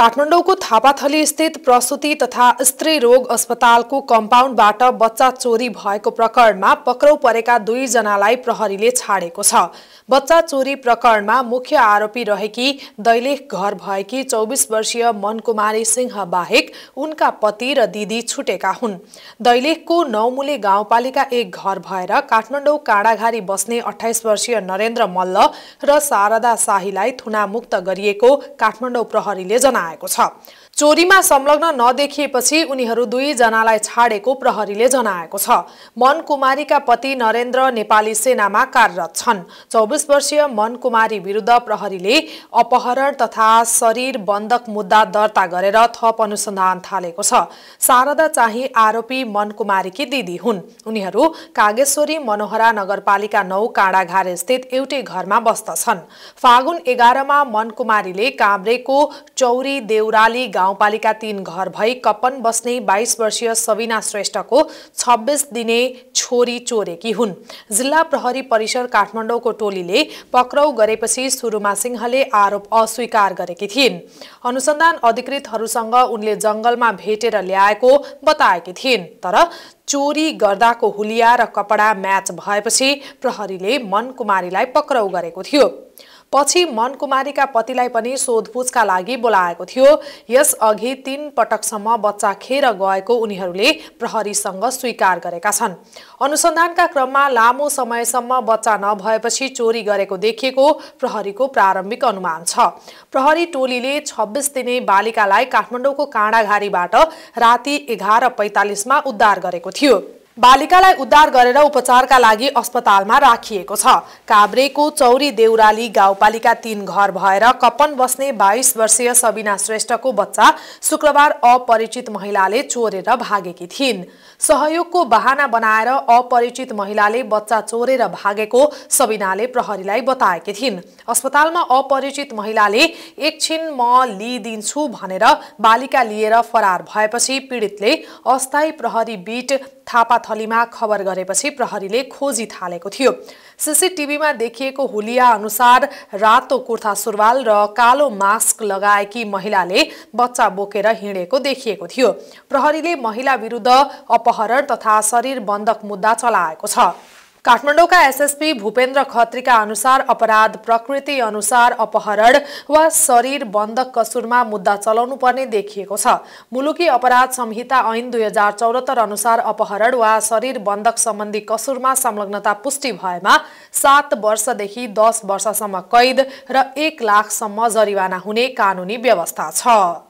काठमाडौँको थापाथली स्थित प्रसुति तथा स्त्री रोग अस्पतालको कम्पाउन्डबाट बच्चा चोरी भएको प्रकरणमा पक्राउ परेका दुईजनालाई प्रहरीले छाडेको छ बच्चा चोरी प्रकरणमा मुख्य आरोपी रहेकी दैलेख घर भएकी चौबिस वर्षीय मनकुमारी सिंह बाहेक उनका पति र दिदी छुटेका हुन् दैलेखको नौमुले गाउँपालिका एक घर भएर काठमाडौँ काँडाघारी बस्ने अठाइस वर्षीय नरेन्द्र मल्ल र शारदा शाहीलाई थुनामुक्त गरिएको काठमाडौँ प्रहरीले जनाए 买过啥？चोरीमा संलग्न नदेखिएपछि उनीहरू दुईजनालाई छाडेको प्रहरीले जनाएको छ मन कुमारीका पति नरेन्द्र नेपाली सेनामा कार्यरत छन् चौबिस वर्षीय मन कुमारी विरुद्ध प्रहरीले अपहरण तथा शरीर बन्धक मुद्दा दर्ता गरेर थप अनुसन्धान थालेको छ शारदा चाहिँ आरोपी मन कुमारीकी दिदी हुन् उनीहरू कागेश्वरी मनोहरा नगरपालिका नौ काँडाघार स्थित एउटै घरमा बस्दछन् फागुन एघारमा मन कुमारीले काभ्रेको चौरी देउराली गाउँ गाउँपालिका तीन घर भई कपन बस्ने बाइस वर्षीय सविना श्रेष्ठको छब्बिस दिने छोरी चोरेकी हुन् जिल्ला प्रहरी परिसर काठमाडौँको टोलीले पक्राउ गरेपछि सुरुमा सिंहले आरोप अस्वीकार गरेकी थिइन् अनुसन्धान अधिकृतहरूसँग उनले जङ्गलमा भेटेर ल्याएको बताएकी थिइन् तर चोरी गर्दाको हुलिया र कपडा म्याच भएपछि प्रहरीले मन कुमारीलाई पक्राउ गरेको थियो पछि मनकुमारीका पतिलाई पनि सोधपुछका लागि बोलाएको थियो यसअघि तीन पटकसम्म बच्चा खेर गएको उनीहरूले प्रहरीसँग स्वीकार गरेका छन् अनुसन्धानका क्रममा लामो समयसम्म बच्चा नभएपछि चोरी गरेको देखिएको प्रहरीको प्रारम्भिक अनुमान छ प्रहरी टोलीले छब्बिस दिने बालिकालाई काठमाडौँको काँडाघारीबाट राति एघार पैँतालिसमा उद्धार गरेको थियो बालिकालाई उद्धार गरेर उपचारका लागि अस्पतालमा राखिएको छ काभ्रेको चौरी देउराली गाउँपालिका तीन घर भएर कपन बस्ने बाइस वर्षीय सबिना श्रेष्ठको बच्चा शुक्रबार अपरिचित महिलाले चोरेर भागेकी थिइन् सहयोगको बहाना बनाएर अपरिचित महिलाले बच्चा चोरेर भागेको सबिनाले प्रहरीलाई बताएकी थिइन् अस्पतालमा अपरिचित महिलाले एकछिन म लिइदिन्छु भनेर बालिका लिएर फरार भएपछि पीडितले अस्थायी प्रहरी बिट थापाथलीमा खबर गरेपछि प्रहरीले खोजी थालेको थियो सिसिटिभीमा देखिएको हुलिया अनुसार रातो कुर्था सुरुवाल र कालो मास्क लगाएकी महिलाले बच्चा बोकेर हिँडेको देखिएको थियो प्रहरीले महिला विरुद्ध अपहरण तथा शरीर बन्धक मुद्दा चलाएको छ काठमाडौँका एसएसपी भूपेन्द्र खत्रीका अनुसार अपराध प्रकृति अनुसार अपहरण वा शरीर बन्धक कसुरमा मुद्दा चलाउनु पर्ने देखिएको छ मुलुकी अपराध संहिता ऐन दुई हजार चौरात्तर अनुसार अपहरण वा शरीर बन्धक सम्बन्धी कसुरमा संलग्नता पुष्टि भएमा सात वर्षदेखि दस वर्षसम्म कैद र एक लाखसम्म जरिवाना हुने कानुनी व्यवस्था छ